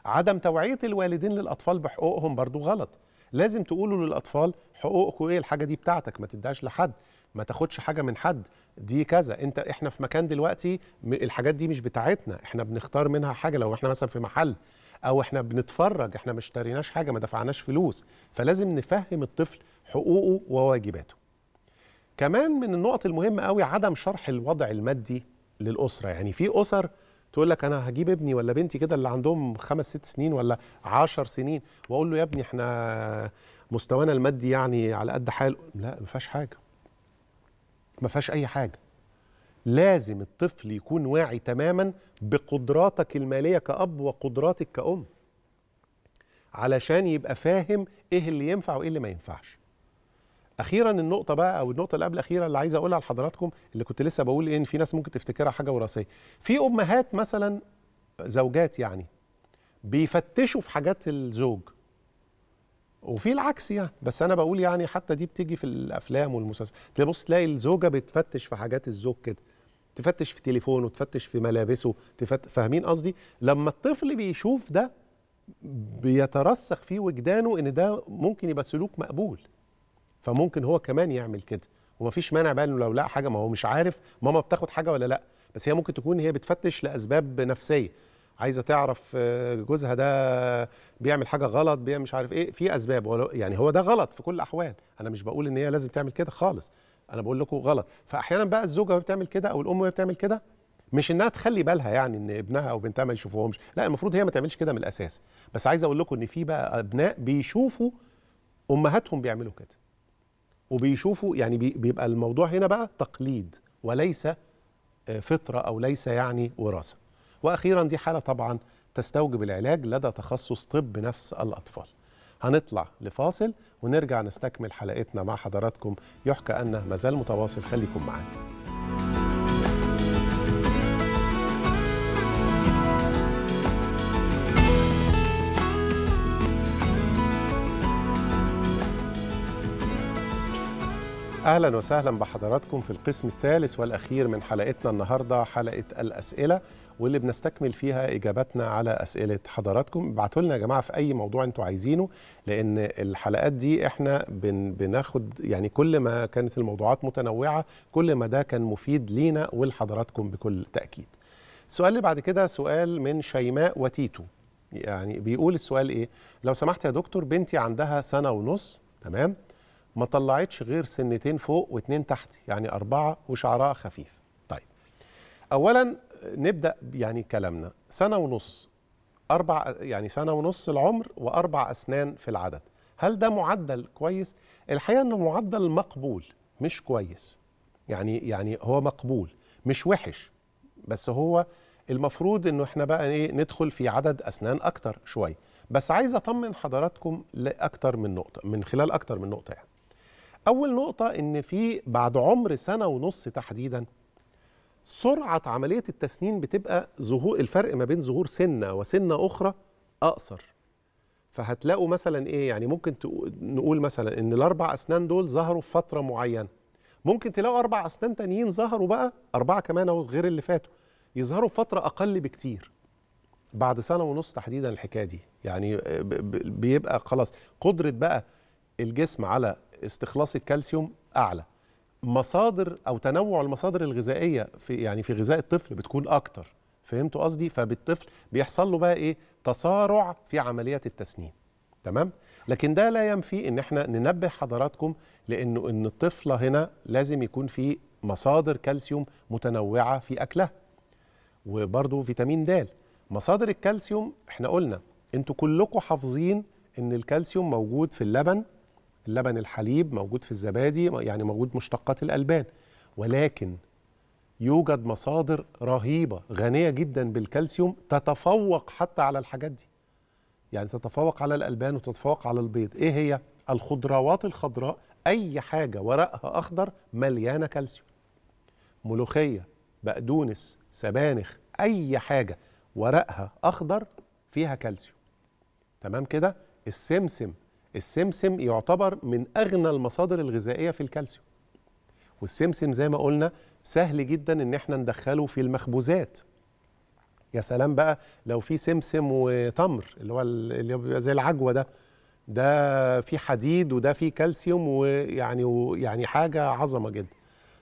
عدم توعيه الوالدين للاطفال بحقوقهم برضو غلط لازم تقولوا للاطفال حقوقكم ايه الحاجه دي بتاعتك ما تديهاش لحد ما تاخدش حاجه من حد دي كذا انت احنا في مكان دلوقتي الحاجات دي مش بتاعتنا احنا بنختار منها حاجه لو احنا مثلا في محل او احنا بنتفرج احنا ما اشتريناش حاجه ما دفعناش فلوس فلازم نفهم الطفل حقوقه وواجباته كمان من النقط المهمه قوي عدم شرح الوضع المادي للاسره يعني في اسر تقول لك انا هجيب ابني ولا بنتي كده اللي عندهم خمس ست سنين ولا عشر سنين واقول له يا ابني احنا مستوانا المادي يعني على قد حاله لا ما فيهاش حاجه ما فيهاش اي حاجه لازم الطفل يكون واعي تماما بقدراتك الماليه كاب وقدراتك كأم علشان يبقى فاهم ايه اللي ينفع وايه اللي ما ينفعش اخيرا النقطه بقى او النقطه اللي قبل الاخيره اللي عايز اقولها لحضراتكم اللي كنت لسه بقول ان في ناس ممكن تفتكرها حاجه وراثيه في امهات مثلا زوجات يعني بيفتشوا في حاجات الزوج وفي العكس يعني بس انا بقول يعني حتى دي بتيجي في الافلام والمسلسلات تبص تلاقي الزوجه بتفتش في حاجات الزوج كده تفتش في تليفونه تفتش في ملابسه تفت... فاهمين قصدي لما الطفل بيشوف ده بيترسخ في وجدانه ان ده ممكن يبقى سلوك مقبول فممكن هو كمان يعمل كده ومفيش مانع بقى انه لو لقى حاجه ما هو مش عارف ماما بتاخد حاجه ولا لا بس هي ممكن تكون هي بتفتش لاسباب نفسيه عايزه تعرف آه، جوزها ده بيعمل حاجه غلط بيعمل مش عارف ايه في اسباب يعني هو ده غلط في كل الاحوال انا مش بقول ان هي لازم تعمل كده خالص انا بقول لكم غلط فاحيانا بقى الزوجه وهي بتعمل كده او الام وهي بتعمل كده مش انها تخلي بالها يعني ان ابنها او بنتها ما يشوفوهمش لا المفروض هي ما تعملش كده من الاساس بس عايز اقول لكم ان في بقى ابناء بيشوفوا امهاتهم بيعملوا كده وبيشوفوا يعني بيبقى الموضوع هنا بقى تقليد وليس آه، فطره او ليس يعني وراثه واخيرا دي حاله طبعا تستوجب العلاج لدى تخصص طب نفس الاطفال هنطلع لفاصل ونرجع نستكمل حلقتنا مع حضراتكم يحكى أنه مازال متواصل خليكم معانا أهلا وسهلا بحضراتكم في القسم الثالث والأخير من حلقتنا النهاردة حلقة الأسئلة واللي بنستكمل فيها إجاباتنا على أسئلة حضراتكم ابعتوا لنا يا جماعة في أي موضوع انتم عايزينه لأن الحلقات دي إحنا بن بناخد يعني كل ما كانت الموضوعات متنوعة كل ما ده كان مفيد لينا ولحضراتكم بكل تأكيد السؤال اللي بعد كده سؤال من شيماء وتيتو يعني بيقول السؤال إيه لو سمحت يا دكتور بنتي عندها سنة ونص تمام ما طلعتش غير سنتين فوق واتنين تحت يعني أربعة وشعرها خفيف طيب أولا نبدأ يعني كلامنا سنة ونص أربع يعني سنة ونص العمر وأربع أسنان في العدد هل ده معدل كويس؟ الحقيقة أنه معدل مقبول مش كويس يعني يعني هو مقبول مش وحش بس هو المفروض انه احنا بقى ايه ندخل في عدد اسنان اكتر شويه بس عايز اطمن حضراتكم لاكتر من نقطه من خلال اكتر من نقطه يعني اول نقطه ان في بعد عمر سنه ونص تحديدا سرعه عمليه التسنين بتبقى ظهور الفرق ما بين ظهور سنه وسنه اخرى اقصر فهتلاقوا مثلا ايه يعني ممكن نقول مثلا ان الاربع اسنان دول ظهروا في فتره معينه ممكن تلاقوا اربع اسنان تانيين ظهروا بقى اربعه كمان او غير اللي فاتوا يظهروا في فتره اقل بكتير بعد سنه ونص تحديدا الحكايه دي يعني آه، بيبقى خلاص قدره بقى الجسم على استخلاص الكالسيوم اعلى مصادر او تنوع المصادر الغذائيه في يعني في غذاء الطفل بتكون اكتر فهمتوا قصدي فبالطفل بيحصل له بقى ايه تسارع في عمليه التسنين تمام لكن ده لا ينفي ان احنا ننبه حضراتكم لانه ان الطفله هنا لازم يكون في مصادر كالسيوم متنوعه في اكلها وبرده فيتامين د مصادر الكالسيوم احنا قلنا انتوا كلكم حافظين ان الكالسيوم موجود في اللبن اللبن الحليب موجود في الزبادي يعني موجود مشتقات الألبان ولكن يوجد مصادر رهيبة غنية جدا بالكالسيوم تتفوق حتى على الحاجات دي يعني تتفوق على الألبان وتتفوق على البيض إيه هي؟ الخضروات الخضراء أي حاجة ورقها أخضر مليانة كالسيوم ملوخية بقدونس سبانخ أي حاجة ورقها أخضر فيها كالسيوم تمام كده؟ السمسم السمسم يعتبر من أغنى المصادر الغذائية في الكالسيوم والسمسم زي ما قلنا سهل جدا ان احنا ندخله في المخبوزات يا سلام بقى لو في سمسم وتمر اللي هو اللي بيبقى زي العجوه ده ده في حديد وده في كالسيوم ويعني ويعني حاجه عظمه جدا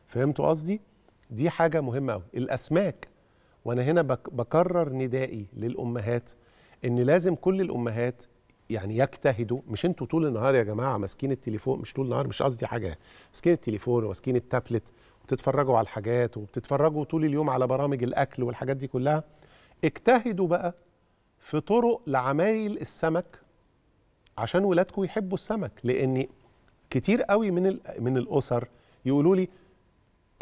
فهمتوا قصدي دي حاجه مهمه قوي الاسماك وانا هنا بكرر ندائي للامهات ان لازم كل الامهات يعني يجتهدوا مش انتوا طول النهار يا جماعه ماسكين التليفون مش طول النهار مش قصدي حاجه ماسكين التليفون وماسكين التابلت وبتتفرجوا على الحاجات وبتتفرجوا طول اليوم على برامج الاكل والحاجات دي كلها اجتهدوا بقى في طرق لعمايل السمك عشان ولادكم يحبوا السمك لان كتير قوي من من الاسر يقولوا لي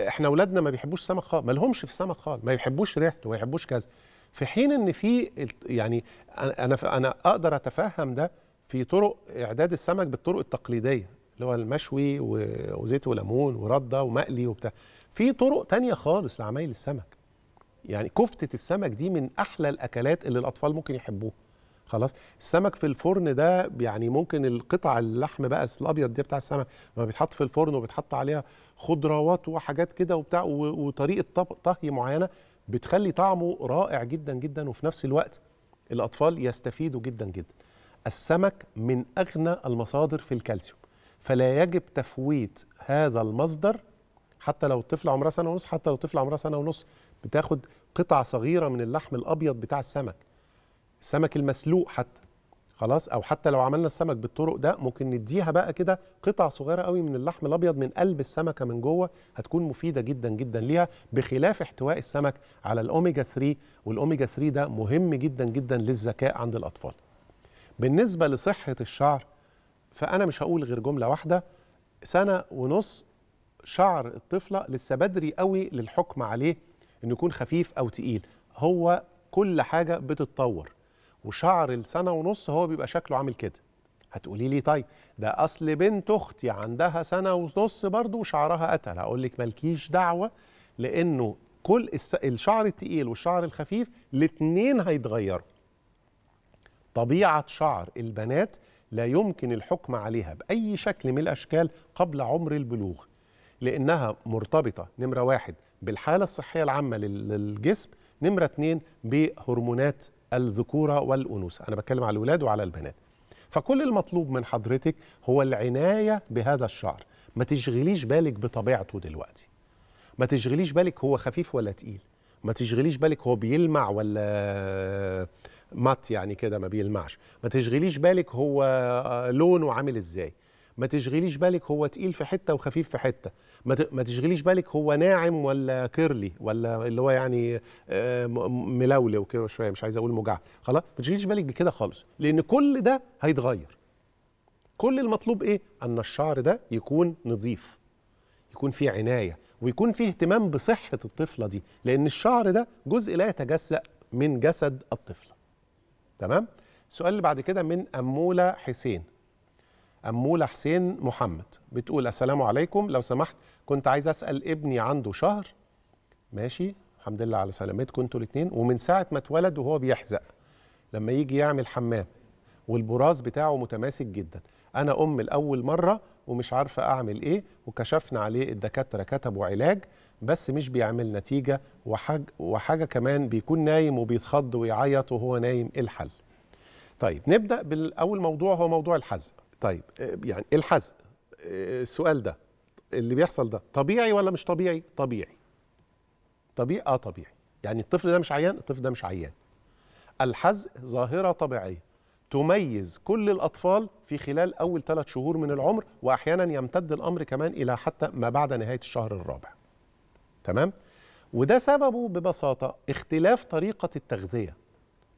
احنا ولادنا ما بيحبوش سمك خالص ما لهمش في السمك خالص ما يحبوش ريحته ما يحبوش كذا في حين ان في يعني انا انا اقدر اتفهم ده في طرق اعداد السمك بالطرق التقليديه اللي هو المشوي وزيت وليمون ورده ومقلي وبتاع في طرق تانية خالص لعمايل السمك يعني كفتة السمك دي من أحلى الأكلات اللي الأطفال ممكن يحبوها خلاص السمك في الفرن ده يعني ممكن القطع اللحم بقى الابيض دي بتاع السمك لما بيتحط في الفرن وبيتحط عليها خضروات وحاجات كده وبتاع وطريقه طهي معينه بتخلي طعمه رائع جدا جدا وفي نفس الوقت الأطفال يستفيدوا جدا جدا السمك من أغنى المصادر في الكالسيوم فلا يجب تفويت هذا المصدر حتى لو الطفل عمره سنة ونص حتى لو الطفل عمره سنة ونص بتاخد قطع صغيرة من اللحم الأبيض بتاع السمك السمك المسلوق حتى خلاص او حتى لو عملنا السمك بالطرق ده ممكن نديها بقى كده قطع صغيره قوي من اللحم الابيض من قلب السمكه من جوه هتكون مفيده جدا جدا ليها بخلاف احتواء السمك على الاوميجا 3 والاوميجا 3 ده مهم جدا جدا للذكاء عند الاطفال بالنسبه لصحه الشعر فانا مش هقول غير جمله واحده سنه ونص شعر الطفله لسه بدري قوي للحكم عليه انه يكون خفيف او تقيل هو كل حاجه بتتطور وشعر السنه ونص هو بيبقى شكله عامل كده هتقولي لي طيب ده اصل بنت اختي عندها سنه ونص برضه وشعرها قتل هقول لك مالكيش دعوه لانه كل الشعر التقيل والشعر الخفيف الاثنين هيتغيروا طبيعه شعر البنات لا يمكن الحكم عليها باي شكل من الاشكال قبل عمر البلوغ لانها مرتبطه نمره واحد بالحاله الصحيه العامه للجسم نمره اتنين بهرمونات الذكوره والانوثه انا بتكلم على الولاد وعلى البنات فكل المطلوب من حضرتك هو العنايه بهذا الشعر ما تشغليش بالك بطبيعته دلوقتي ما تشغليش بالك هو خفيف ولا تقيل ما تشغليش بالك هو بيلمع ولا مات يعني كده ما بيلمعش ما تشغليش بالك هو لونه عامل ازاي ما تشغليش بالك هو تقيل في حته وخفيف في حته ما تشغليش بالك هو ناعم ولا كيرلي ولا اللي هو يعني آه، ملولي وكده شويه مش عايز اقول مجعد خلاص ما تشغليش بالك بكده خالص لان كل ده هيتغير كل المطلوب ايه ان الشعر ده يكون نظيف يكون فيه عنايه ويكون فيه اهتمام بصحه الطفله دي لان الشعر ده جزء لا يتجزأ من جسد الطفله تمام السؤال اللي بعد كده من أمولة حسين أمولة حسين محمد بتقول السلام عليكم لو سمحت كنت عايز أسأل ابني عنده شهر ماشي الحمد لله على سلامتكم انتوا الاثنين ومن ساعة ما اتولد وهو بيحزق لما يجي يعمل حمام والبراز بتاعه متماسك جدا أنا أم لأول مرة ومش عارفة أعمل إيه وكشفنا عليه الدكاترة كتبوا علاج بس مش بيعمل نتيجة وحاج وحاجة كمان بيكون نايم وبيتخض ويعيط وهو نايم إيه الحل طيب نبدأ بالأول موضوع هو موضوع الحزق طيب آه، يعني الحزق آه، السؤال ده اللي بيحصل ده طبيعي ولا مش طبيعي؟ طبيعي. طبيعي اه طبيعي. يعني الطفل ده مش عيان؟ الطفل ده مش عيان. الحزق ظاهرة طبيعية تميز كل الأطفال في خلال أول ثلاث شهور من العمر وأحيانا يمتد الأمر كمان إلى حتى ما بعد نهاية الشهر الرابع تمام؟ وده سببه ببساطة اختلاف طريقة التغذية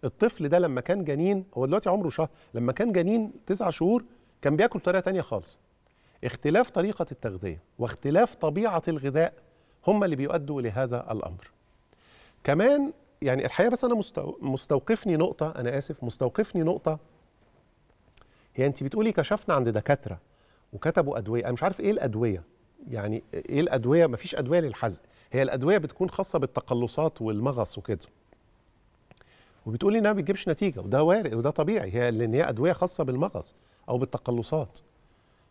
الطفل ده لما كان جنين هو دلوقتي عمره شهر لما كان جنين تسعة شهور كان بياكل بطريقه تانية خالص اختلاف طريقه التغذيه واختلاف طبيعه الغذاء هم اللي بيؤدوا لهذا الامر كمان يعني الحقيقه بس انا مستوقفني نقطه انا اسف مستوقفني نقطه هي انت بتقولي كشفنا عند دكاتره وكتبوا ادويه انا مش عارف ايه الادويه يعني ايه الادويه ما فيش ادويه للحزق هي الادويه بتكون خاصه بالتقلصات والمغص وكده وبتقولي انها ما بتجيبش نتيجه وده وارد وده طبيعي هي لان هي ادويه خاصه بالمغص او بالتقلصات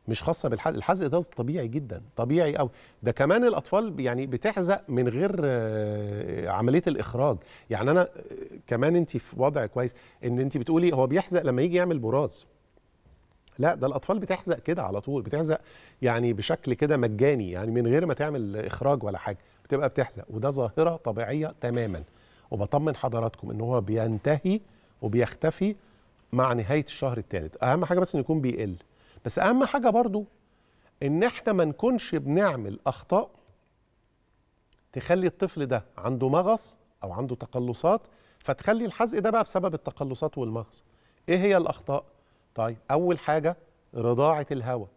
مش خاصه بالحزق الحزق ده طبيعي جدا طبيعي قوي ده كمان الاطفال يعني بتحزق من غير آه، عمليه الاخراج يعني انا آه، كمان انت في وضع كويس ان انت بتقولي هو بيحزق لما يجي يعمل براز لا ده الاطفال بتحزق كده على طول بتحزق يعني بشكل كده مجاني يعني من غير ما تعمل اخراج ولا حاجه بتبقى بتحزق وده ظاهره طبيعيه تماما وبطمن حضراتكم ان هو بينتهي وبيختفي مع نهايه الشهر الثالث اهم حاجه بس انه يكون بيقل بس اهم حاجه برضو ان احنا ما نكونش بنعمل اخطاء تخلي الطفل ده عنده مغص او عنده تقلصات فتخلي الحزق ده بقى بسبب التقلصات والمغص ايه هي الاخطاء طيب اول حاجه رضاعه الهواء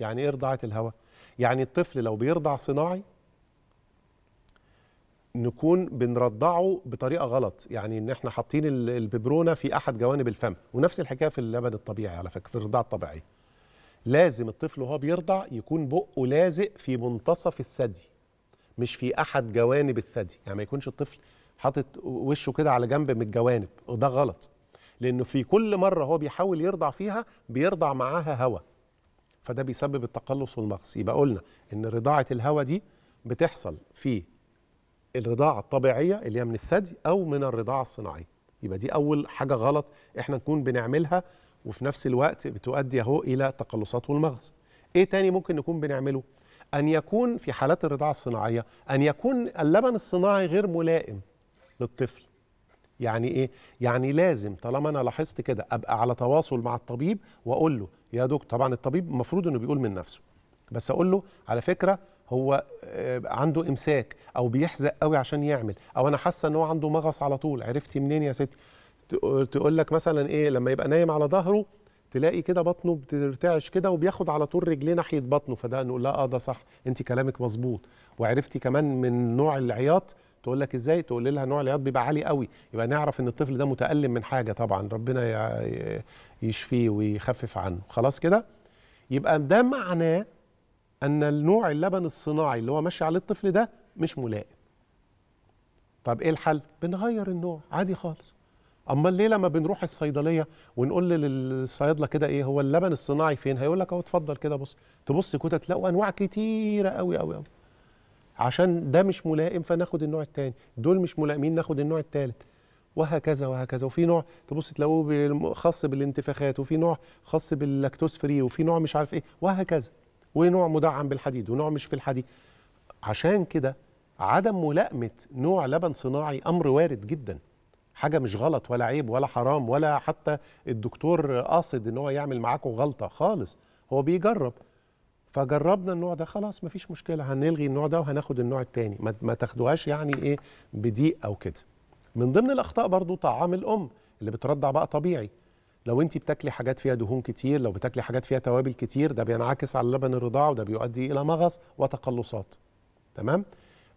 يعني ايه رضاعه الهواء يعني الطفل لو بيرضع صناعي نكون بنرضعه بطريقه غلط يعني ان احنا حاطين الببرونه في احد جوانب الفم ونفس الحكايه في اللبن الطبيعي على فكره في الرضاعه الطبيعيه لازم الطفل وهو بيرضع يكون بقه لازق في منتصف الثدي مش في احد جوانب الثدي يعني ما يكونش الطفل حاطط وشه كده على جنب من الجوانب وده غلط لانه في كل مره هو بيحاول يرضع فيها بيرضع معاها هواء فده بيسبب التقلص والمغص يبقى قلنا ان رضاعه الهواء دي بتحصل في الرضاعه الطبيعيه اللي هي من الثدي او من الرضاعه الصناعيه يبقى دي اول حاجه غلط احنا نكون بنعملها وفي نفس الوقت بتؤدي اهو الى تقلصات والمغص ايه تاني ممكن نكون بنعمله ان يكون في حالات الرضاعه الصناعيه ان يكون اللبن الصناعي غير ملائم للطفل يعني ايه يعني لازم طالما انا لاحظت كده ابقى على تواصل مع الطبيب واقول له يا دكتور طبعا الطبيب المفروض انه بيقول من نفسه بس اقول له على فكره هو آه، عنده امساك او بيحزق قوي عشان يعمل او انا حاسه ان هو عنده مغص على طول عرفتي منين يا ستي تقول لك مثلا ايه لما يبقى نايم على ظهره تلاقي كده بطنه بترتعش كده وبياخد على طول رجليه ناحيه بطنه فده نقول لا اه ده صح انت كلامك مظبوط وعرفتي كمان من نوع العياط تقول لك ازاي تقول لها نوع العياط بيبقى عالي قوي يبقى نعرف ان الطفل ده متالم من حاجه طبعا ربنا يشفيه ويخفف عنه خلاص كده يبقى ده معناه ان النوع اللبن الصناعي اللي هو ماشي عليه الطفل ده مش ملائم طب ايه الحل بنغير النوع عادي خالص امال ليه لما بنروح الصيدليه ونقول للصيادله كده ايه هو اللبن الصناعي فين هيقول لك اهو اتفضل كده بص تبص كده تلاقوا انواع كتيره قوي قوي قوي عشان ده مش ملائم فناخد النوع الثاني دول مش ملائمين ناخد النوع الثالث وهكذا وهكذا وفي نوع تبص تلاقوه خاص بالانتفاخات وفي نوع خاص باللاكتوز فري وفي نوع مش عارف ايه وهكذا ونوع مدعم بالحديد ونوع مش في الحديد عشان كده عدم ملائمه نوع لبن صناعي امر وارد جدا حاجه مش غلط ولا عيب ولا حرام ولا حتى الدكتور قاصد ان هو يعمل معاكم غلطه خالص هو بيجرب فجربنا النوع ده خلاص مفيش مشكله هنلغي النوع ده وهناخد النوع التاني ما تاخدوهاش يعني ايه بضيق او كده من ضمن الاخطاء برضو طعام الام اللي بترضع بقى طبيعي لو انت بتاكلي حاجات فيها دهون كتير لو بتاكلي حاجات فيها توابل كتير ده بينعكس على لبن الرضاعه وده بيؤدي الى مغص وتقلصات تمام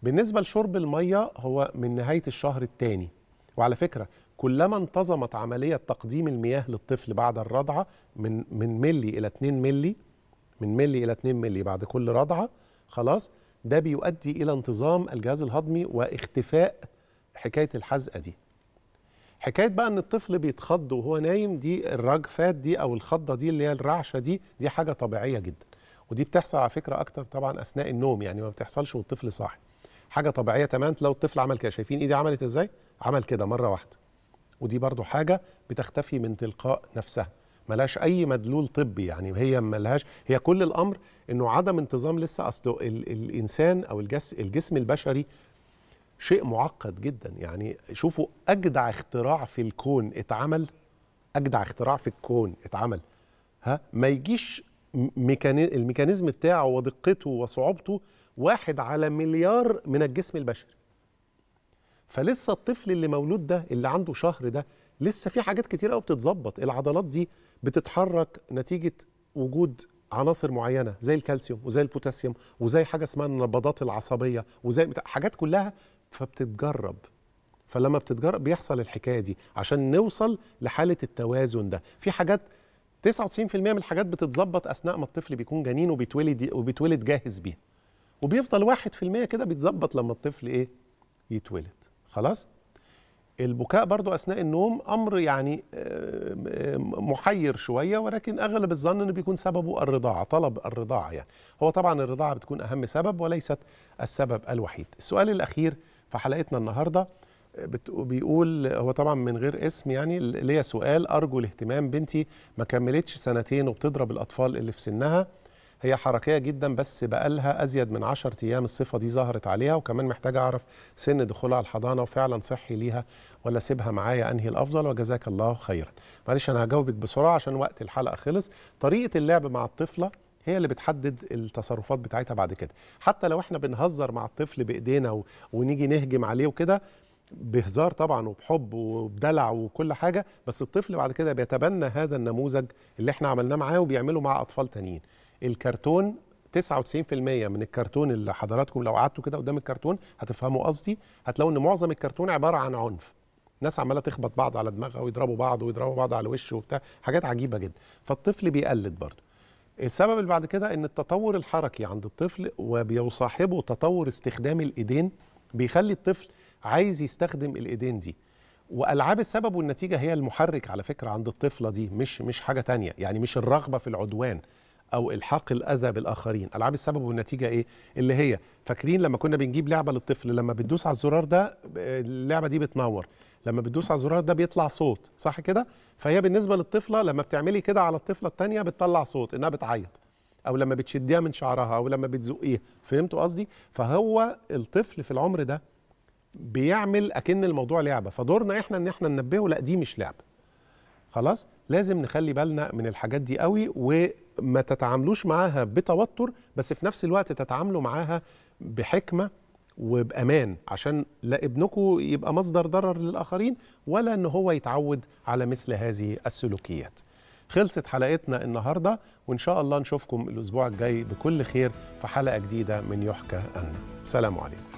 بالنسبه لشرب الميه هو من نهايه الشهر الثاني وعلى فكره كلما انتظمت عمليه تقديم المياه للطفل بعد الرضعه من من ملي الى 2 ملي من ملي الى 2 ملي بعد كل رضعه خلاص ده بيؤدي الى انتظام الجهاز الهضمي واختفاء حكايه الحزقه دي حكايه بقى ان الطفل بيتخض وهو نايم دي الرجفات دي او الخضه دي اللي هي الرعشه دي دي حاجه طبيعيه جدا ودي بتحصل على فكره اكتر طبعا اثناء النوم يعني ما بتحصلش والطفل صاحي حاجه طبيعيه تمام لو الطفل عمل كده شايفين ايدي عملت ازاي عمل كده مره واحده ودي برضو حاجه بتختفي من تلقاء نفسها ملهاش اي مدلول طبي يعني هي ملهاش هي كل الامر انه عدم انتظام لسه اصل الانسان او الجس الجسم البشري شيء معقد جدا يعني شوفوا اجدع اختراع في الكون اتعمل اجدع اختراع في الكون اتعمل ها ما يجيش الميكانيزم بتاعه ودقته وصعوبته واحد على مليار من الجسم البشري فلسه الطفل اللي مولود ده اللي عنده شهر ده لسه في حاجات كتير قوي بتتظبط العضلات دي بتتحرك نتيجه وجود عناصر معينه زي الكالسيوم وزي البوتاسيوم وزي حاجه اسمها النبضات العصبيه وزي حاجات كلها فبتتجرب فلما بتتجرب بيحصل الحكايه دي عشان نوصل لحاله التوازن ده في حاجات 99% من الحاجات بتتظبط اثناء ما الطفل بيكون جنين وبيتولد وبيتولد جاهز بيها وبيفضل 1% كده بيتظبط لما الطفل ايه يتولد خلاص البكاء برضو اثناء النوم امر يعني محير شويه ولكن اغلب الظن انه بيكون سببه الرضاعه طلب الرضاعه يعني هو طبعا الرضاعه بتكون اهم سبب وليست السبب الوحيد السؤال الاخير في حلقتنا النهارده آه، بيقول هو طبعا من غير اسم يعني ليا سؤال ارجو الاهتمام بنتي ما كملتش سنتين وبتضرب الاطفال اللي في سنها هي حركيه جدا بس بقالها ازيد من 10 ايام الصفه دي ظهرت عليها وكمان محتاجه اعرف سن دخولها الحضانه وفعلا صحي ليها ولا سيبها معايا انهي الافضل وجزاك الله خيرا معلش انا هجاوبك بسرعه عشان وقت الحلقه خلص طريقه اللعب مع الطفله هي اللي بتحدد التصرفات بتاعتها بعد كده حتى لو احنا بنهزر مع الطفل بايدينا و... ونيجي نهجم عليه وكده بهزار طبعا وبحب وبدلع وكل حاجه بس الطفل بعد كده بيتبنى هذا النموذج اللي احنا عملناه معاه وبيعمله مع اطفال تانيين الكرتون 99% من الكرتون اللي حضراتكم لو قعدتوا كده قدام الكرتون هتفهموا قصدي هتلاقوا ان معظم الكرتون عباره عن عنف ناس عماله تخبط بعض على دماغها ويضربوا بعض ويضربوا بعض على وشه وبتاع حاجات عجيبه جدا فالطفل بيقلد برضه السبب اللي بعد كده ان التطور الحركي عند الطفل وبيصاحبه تطور استخدام الايدين بيخلي الطفل عايز يستخدم الايدين دي والعاب السبب والنتيجه هي المحرك على فكره عند الطفله دي مش مش حاجه تانية يعني مش الرغبه في العدوان او الحاق الاذى بالاخرين العاب السبب والنتيجه ايه اللي هي فاكرين لما كنا بنجيب لعبه للطفل لما بتدوس على الزرار ده اللعبه دي بتنور لما بتدوس على الزرار ده بيطلع صوت صح كده فهي بالنسبه للطفله لما بتعملي كده على الطفله الثانيه بتطلع صوت انها بتعيط او لما بتشديها من شعرها او لما بتزقيها فهمتوا قصدي فهو الطفل في العمر ده بيعمل اكن الموضوع لعبه فدورنا احنا ان احنا ننبهه لا دي مش لعبه خلاص لازم نخلي بالنا من الحاجات دي قوي وما تتعاملوش معاها بتوتر بس في نفس الوقت تتعاملوا معاها بحكمه وبامان عشان لا ابنكم يبقى مصدر ضرر للاخرين ولا ان هو يتعود على مثل هذه السلوكيات خلصت حلقتنا النهارده وان شاء الله نشوفكم الاسبوع الجاي بكل خير في حلقه جديده من يحكى ان سلام عليكم